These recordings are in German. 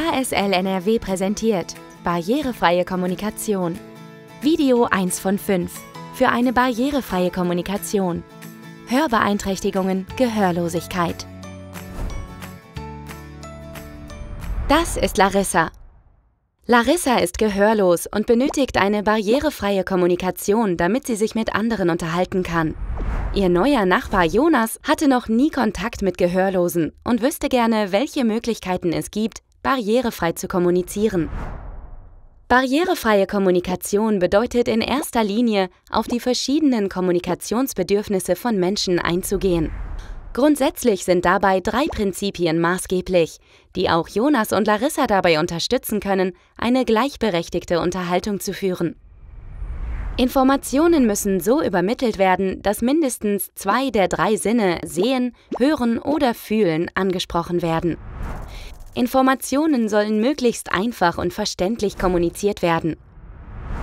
KSL NRW präsentiert Barrierefreie Kommunikation. Video 1 von 5 für eine barrierefreie Kommunikation. Hörbeeinträchtigungen, Gehörlosigkeit. Das ist Larissa. Larissa ist gehörlos und benötigt eine barrierefreie Kommunikation, damit sie sich mit anderen unterhalten kann. Ihr neuer Nachbar Jonas hatte noch nie Kontakt mit Gehörlosen und wüsste gerne, welche Möglichkeiten es gibt, barrierefrei zu kommunizieren. Barrierefreie Kommunikation bedeutet in erster Linie, auf die verschiedenen Kommunikationsbedürfnisse von Menschen einzugehen. Grundsätzlich sind dabei drei Prinzipien maßgeblich, die auch Jonas und Larissa dabei unterstützen können, eine gleichberechtigte Unterhaltung zu führen. Informationen müssen so übermittelt werden, dass mindestens zwei der drei Sinne Sehen, Hören oder Fühlen angesprochen werden. Informationen sollen möglichst einfach und verständlich kommuniziert werden.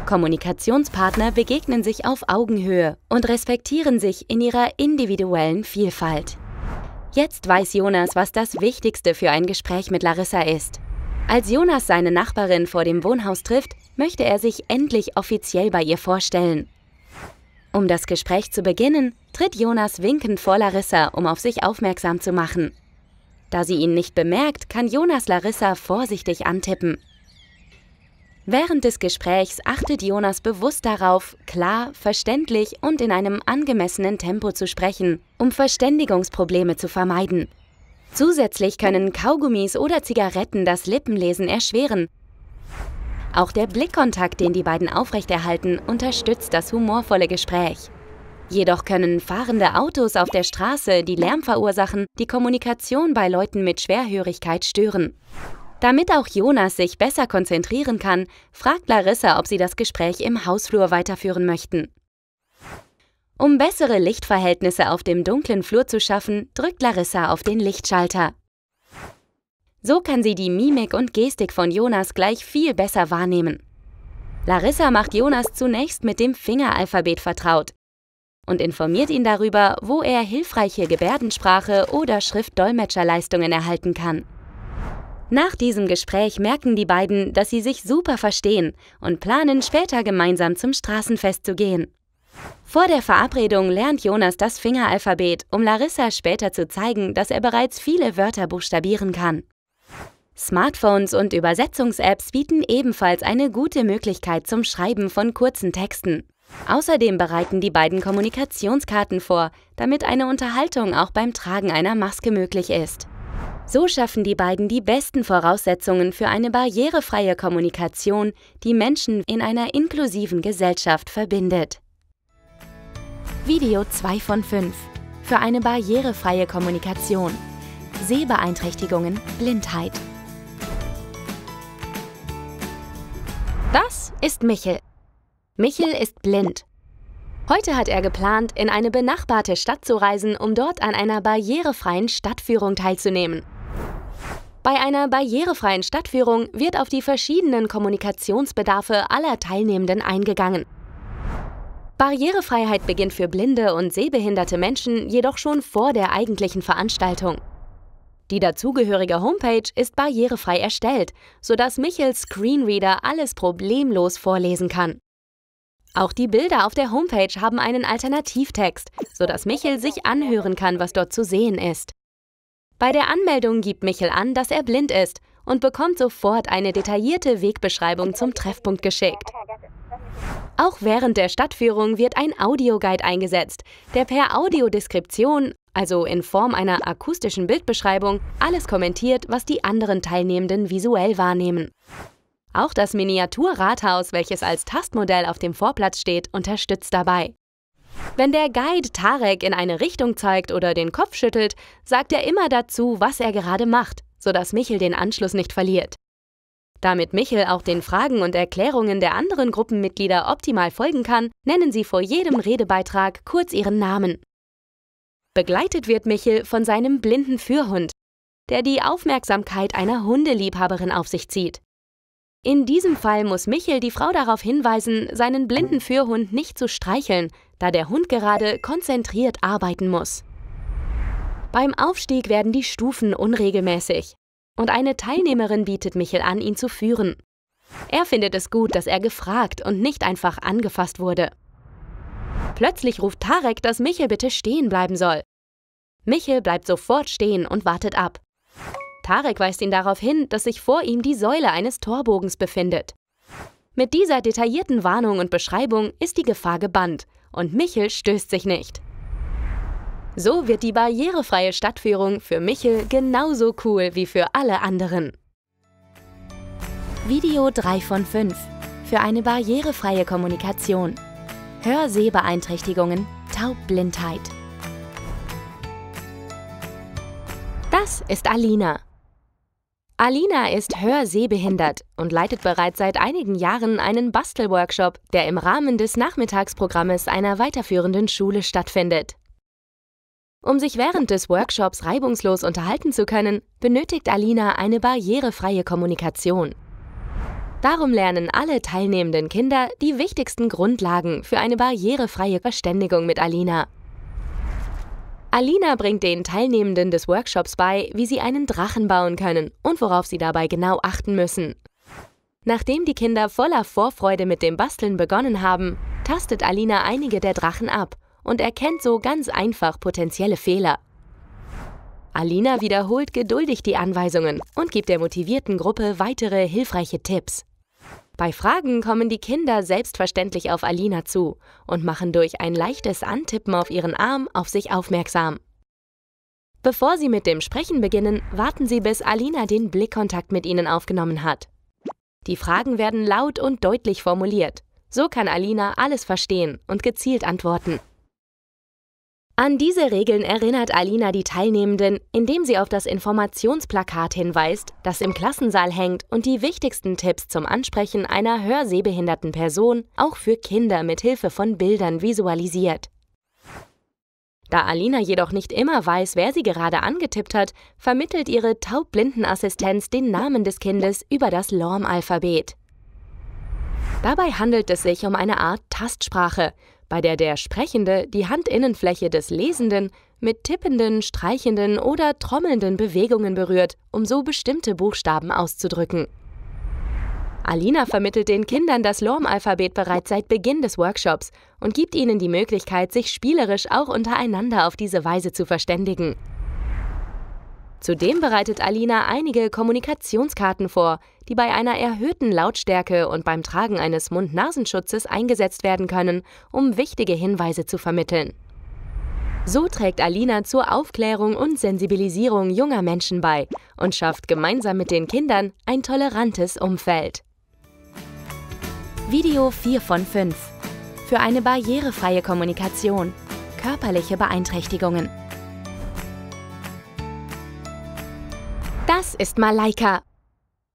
Kommunikationspartner begegnen sich auf Augenhöhe und respektieren sich in ihrer individuellen Vielfalt. Jetzt weiß Jonas, was das Wichtigste für ein Gespräch mit Larissa ist. Als Jonas seine Nachbarin vor dem Wohnhaus trifft, möchte er sich endlich offiziell bei ihr vorstellen. Um das Gespräch zu beginnen, tritt Jonas winkend vor Larissa, um auf sich aufmerksam zu machen. Da sie ihn nicht bemerkt, kann Jonas Larissa vorsichtig antippen. Während des Gesprächs achtet Jonas bewusst darauf, klar, verständlich und in einem angemessenen Tempo zu sprechen, um Verständigungsprobleme zu vermeiden. Zusätzlich können Kaugummis oder Zigaretten das Lippenlesen erschweren. Auch der Blickkontakt, den die beiden aufrechterhalten, unterstützt das humorvolle Gespräch. Jedoch können fahrende Autos auf der Straße, die Lärm verursachen, die Kommunikation bei Leuten mit Schwerhörigkeit stören. Damit auch Jonas sich besser konzentrieren kann, fragt Larissa, ob sie das Gespräch im Hausflur weiterführen möchten. Um bessere Lichtverhältnisse auf dem dunklen Flur zu schaffen, drückt Larissa auf den Lichtschalter. So kann sie die Mimik und Gestik von Jonas gleich viel besser wahrnehmen. Larissa macht Jonas zunächst mit dem Fingeralphabet vertraut und informiert ihn darüber, wo er hilfreiche Gebärdensprache oder Schriftdolmetscherleistungen erhalten kann. Nach diesem Gespräch merken die beiden, dass sie sich super verstehen und planen später gemeinsam zum Straßenfest zu gehen. Vor der Verabredung lernt Jonas das Fingeralphabet, um Larissa später zu zeigen, dass er bereits viele Wörter buchstabieren kann. Smartphones und Übersetzungs-Apps bieten ebenfalls eine gute Möglichkeit zum Schreiben von kurzen Texten. Außerdem bereiten die beiden Kommunikationskarten vor, damit eine Unterhaltung auch beim Tragen einer Maske möglich ist. So schaffen die beiden die besten Voraussetzungen für eine barrierefreie Kommunikation, die Menschen in einer inklusiven Gesellschaft verbindet. Video 2 von 5 für eine barrierefreie Kommunikation. Sehbeeinträchtigungen, Blindheit. Das ist Michel. Michel ist blind. Heute hat er geplant, in eine benachbarte Stadt zu reisen, um dort an einer barrierefreien Stadtführung teilzunehmen. Bei einer barrierefreien Stadtführung wird auf die verschiedenen Kommunikationsbedarfe aller Teilnehmenden eingegangen. Barrierefreiheit beginnt für blinde und sehbehinderte Menschen jedoch schon vor der eigentlichen Veranstaltung. Die dazugehörige Homepage ist barrierefrei erstellt, sodass Michels Screenreader alles problemlos vorlesen kann. Auch die Bilder auf der Homepage haben einen Alternativtext, sodass Michel sich anhören kann, was dort zu sehen ist. Bei der Anmeldung gibt Michel an, dass er blind ist und bekommt sofort eine detaillierte Wegbeschreibung zum Treffpunkt geschickt. Auch während der Stadtführung wird ein Audioguide eingesetzt, der per Audiodeskription, also in Form einer akustischen Bildbeschreibung, alles kommentiert, was die anderen Teilnehmenden visuell wahrnehmen. Auch das Miniaturrathaus, welches als Tastmodell auf dem Vorplatz steht, unterstützt dabei. Wenn der Guide Tarek in eine Richtung zeigt oder den Kopf schüttelt, sagt er immer dazu, was er gerade macht, sodass Michel den Anschluss nicht verliert. Damit Michel auch den Fragen und Erklärungen der anderen Gruppenmitglieder optimal folgen kann, nennen sie vor jedem Redebeitrag kurz ihren Namen. Begleitet wird Michel von seinem blinden Fürhund, der die Aufmerksamkeit einer Hundeliebhaberin auf sich zieht. In diesem Fall muss Michel die Frau darauf hinweisen, seinen blinden Fürhund nicht zu streicheln, da der Hund gerade konzentriert arbeiten muss. Beim Aufstieg werden die Stufen unregelmäßig und eine Teilnehmerin bietet Michel an, ihn zu führen. Er findet es gut, dass er gefragt und nicht einfach angefasst wurde. Plötzlich ruft Tarek, dass Michel bitte stehen bleiben soll. Michel bleibt sofort stehen und wartet ab. Tarek weist ihn darauf hin, dass sich vor ihm die Säule eines Torbogens befindet. Mit dieser detaillierten Warnung und Beschreibung ist die Gefahr gebannt und Michel stößt sich nicht. So wird die barrierefreie Stadtführung für Michel genauso cool wie für alle anderen. Video 3 von 5 für eine barrierefreie Kommunikation. Hör-Sehbeeinträchtigungen, Taubblindheit. Das ist Alina. Alina ist hörsehbehindert und leitet bereits seit einigen Jahren einen Bastelworkshop, der im Rahmen des Nachmittagsprogrammes einer weiterführenden Schule stattfindet. Um sich während des Workshops reibungslos unterhalten zu können, benötigt Alina eine barrierefreie Kommunikation. Darum lernen alle teilnehmenden Kinder die wichtigsten Grundlagen für eine barrierefreie Verständigung mit Alina. Alina bringt den Teilnehmenden des Workshops bei, wie sie einen Drachen bauen können und worauf sie dabei genau achten müssen. Nachdem die Kinder voller Vorfreude mit dem Basteln begonnen haben, tastet Alina einige der Drachen ab und erkennt so ganz einfach potenzielle Fehler. Alina wiederholt geduldig die Anweisungen und gibt der motivierten Gruppe weitere hilfreiche Tipps. Bei Fragen kommen die Kinder selbstverständlich auf Alina zu und machen durch ein leichtes Antippen auf ihren Arm auf sich aufmerksam. Bevor sie mit dem Sprechen beginnen, warten sie, bis Alina den Blickkontakt mit ihnen aufgenommen hat. Die Fragen werden laut und deutlich formuliert. So kann Alina alles verstehen und gezielt antworten. An diese Regeln erinnert Alina die Teilnehmenden, indem sie auf das Informationsplakat hinweist, das im Klassensaal hängt und die wichtigsten Tipps zum Ansprechen einer hörsehbehinderten Person auch für Kinder mit Hilfe von Bildern visualisiert. Da Alina jedoch nicht immer weiß, wer sie gerade angetippt hat, vermittelt ihre Taubblindenassistenz den Namen des Kindes über das Lorm-Alphabet. Dabei handelt es sich um eine Art Tastsprache, bei der der Sprechende die Handinnenfläche des Lesenden mit tippenden, streichenden oder trommelnden Bewegungen berührt, um so bestimmte Buchstaben auszudrücken. Alina vermittelt den Kindern das Lorm-Alphabet bereits seit Beginn des Workshops und gibt ihnen die Möglichkeit, sich spielerisch auch untereinander auf diese Weise zu verständigen. Zudem bereitet Alina einige Kommunikationskarten vor, die bei einer erhöhten Lautstärke und beim Tragen eines Mund-Nasenschutzes eingesetzt werden können, um wichtige Hinweise zu vermitteln. So trägt Alina zur Aufklärung und Sensibilisierung junger Menschen bei und schafft gemeinsam mit den Kindern ein tolerantes Umfeld. Video 4 von 5. Für eine barrierefreie Kommunikation. Körperliche Beeinträchtigungen. Das ist Malaika.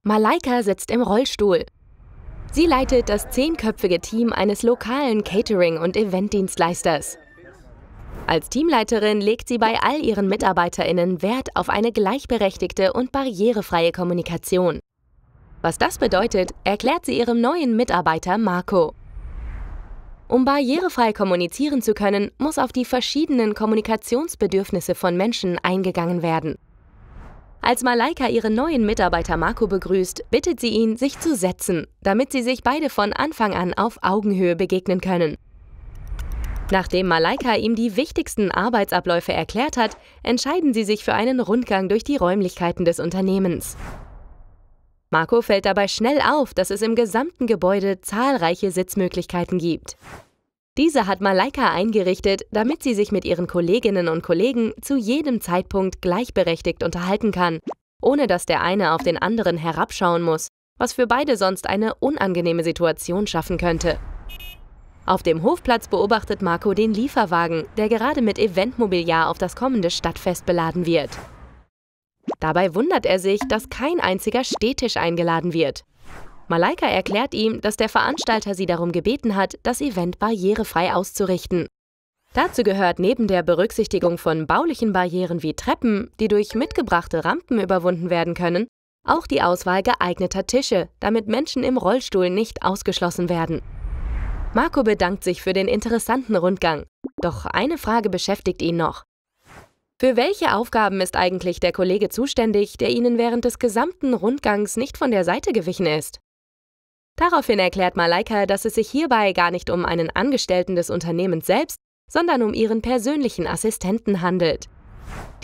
Malaika sitzt im Rollstuhl. Sie leitet das zehnköpfige Team eines lokalen Catering- und Eventdienstleisters. Als Teamleiterin legt sie bei all ihren MitarbeiterInnen Wert auf eine gleichberechtigte und barrierefreie Kommunikation. Was das bedeutet, erklärt sie ihrem neuen Mitarbeiter Marco. Um barrierefrei kommunizieren zu können, muss auf die verschiedenen Kommunikationsbedürfnisse von Menschen eingegangen werden. Als Malaika ihren neuen Mitarbeiter Marco begrüßt, bittet sie ihn, sich zu setzen, damit sie sich beide von Anfang an auf Augenhöhe begegnen können. Nachdem Malaika ihm die wichtigsten Arbeitsabläufe erklärt hat, entscheiden sie sich für einen Rundgang durch die Räumlichkeiten des Unternehmens. Marco fällt dabei schnell auf, dass es im gesamten Gebäude zahlreiche Sitzmöglichkeiten gibt. Diese hat Malaika eingerichtet, damit sie sich mit ihren Kolleginnen und Kollegen zu jedem Zeitpunkt gleichberechtigt unterhalten kann, ohne dass der eine auf den anderen herabschauen muss, was für beide sonst eine unangenehme Situation schaffen könnte. Auf dem Hofplatz beobachtet Marco den Lieferwagen, der gerade mit Eventmobiliar auf das kommende Stadtfest beladen wird. Dabei wundert er sich, dass kein einziger Stehtisch eingeladen wird. Malaika erklärt ihm, dass der Veranstalter sie darum gebeten hat, das Event barrierefrei auszurichten. Dazu gehört neben der Berücksichtigung von baulichen Barrieren wie Treppen, die durch mitgebrachte Rampen überwunden werden können, auch die Auswahl geeigneter Tische, damit Menschen im Rollstuhl nicht ausgeschlossen werden. Marco bedankt sich für den interessanten Rundgang. Doch eine Frage beschäftigt ihn noch. Für welche Aufgaben ist eigentlich der Kollege zuständig, der Ihnen während des gesamten Rundgangs nicht von der Seite gewichen ist? Daraufhin erklärt Malaika, dass es sich hierbei gar nicht um einen Angestellten des Unternehmens selbst, sondern um ihren persönlichen Assistenten handelt.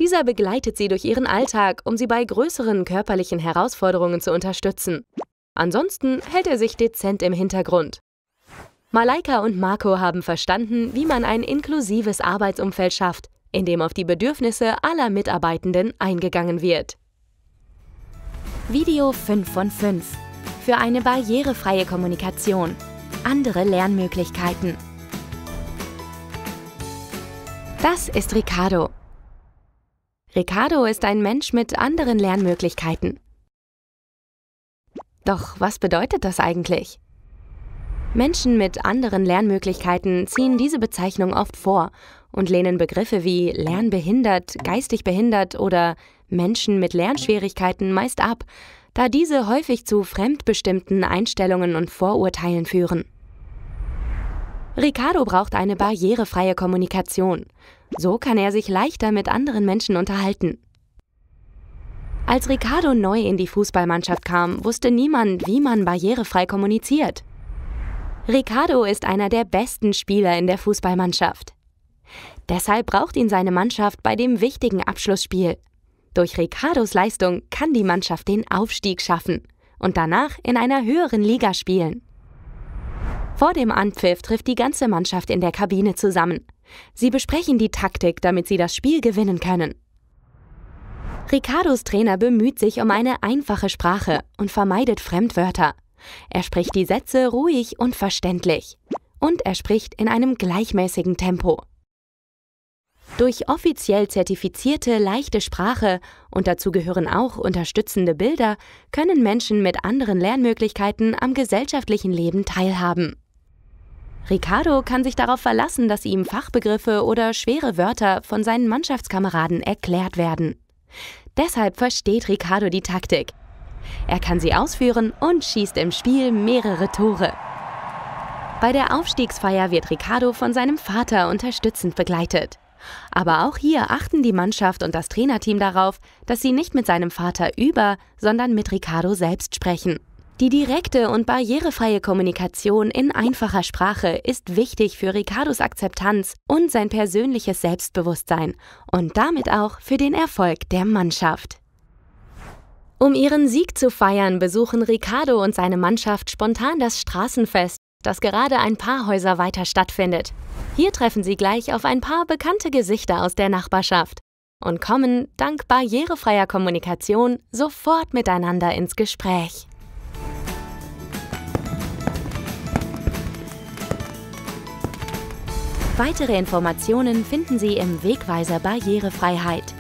Dieser begleitet sie durch ihren Alltag, um sie bei größeren körperlichen Herausforderungen zu unterstützen. Ansonsten hält er sich dezent im Hintergrund. Malaika und Marco haben verstanden, wie man ein inklusives Arbeitsumfeld schafft, in dem auf die Bedürfnisse aller Mitarbeitenden eingegangen wird. Video 5 von 5 für eine barrierefreie Kommunikation, andere Lernmöglichkeiten. Das ist Ricardo. Ricardo ist ein Mensch mit anderen Lernmöglichkeiten. Doch was bedeutet das eigentlich? Menschen mit anderen Lernmöglichkeiten ziehen diese Bezeichnung oft vor und lehnen Begriffe wie lernbehindert, geistig behindert oder Menschen mit Lernschwierigkeiten meist ab, da diese häufig zu fremdbestimmten Einstellungen und Vorurteilen führen. Ricardo braucht eine barrierefreie Kommunikation. So kann er sich leichter mit anderen Menschen unterhalten. Als Ricardo neu in die Fußballmannschaft kam, wusste niemand, wie man barrierefrei kommuniziert. Ricardo ist einer der besten Spieler in der Fußballmannschaft. Deshalb braucht ihn seine Mannschaft bei dem wichtigen Abschlussspiel. Durch Ricardos Leistung kann die Mannschaft den Aufstieg schaffen und danach in einer höheren Liga spielen. Vor dem Anpfiff trifft die ganze Mannschaft in der Kabine zusammen. Sie besprechen die Taktik, damit sie das Spiel gewinnen können. Ricardos Trainer bemüht sich um eine einfache Sprache und vermeidet Fremdwörter. Er spricht die Sätze ruhig und verständlich. Und er spricht in einem gleichmäßigen Tempo. Durch offiziell zertifizierte leichte Sprache und dazu gehören auch unterstützende Bilder können Menschen mit anderen Lernmöglichkeiten am gesellschaftlichen Leben teilhaben. Ricardo kann sich darauf verlassen, dass ihm Fachbegriffe oder schwere Wörter von seinen Mannschaftskameraden erklärt werden. Deshalb versteht Ricardo die Taktik. Er kann sie ausführen und schießt im Spiel mehrere Tore. Bei der Aufstiegsfeier wird Ricardo von seinem Vater unterstützend begleitet. Aber auch hier achten die Mannschaft und das Trainerteam darauf, dass sie nicht mit seinem Vater über, sondern mit Ricardo selbst sprechen. Die direkte und barrierefreie Kommunikation in einfacher Sprache ist wichtig für Ricardos Akzeptanz und sein persönliches Selbstbewusstsein und damit auch für den Erfolg der Mannschaft. Um ihren Sieg zu feiern, besuchen Ricardo und seine Mannschaft spontan das Straßenfest, das gerade ein paar Häuser weiter stattfindet. Hier treffen Sie gleich auf ein paar bekannte Gesichter aus der Nachbarschaft und kommen dank barrierefreier Kommunikation sofort miteinander ins Gespräch. Weitere Informationen finden Sie im Wegweiser Barrierefreiheit.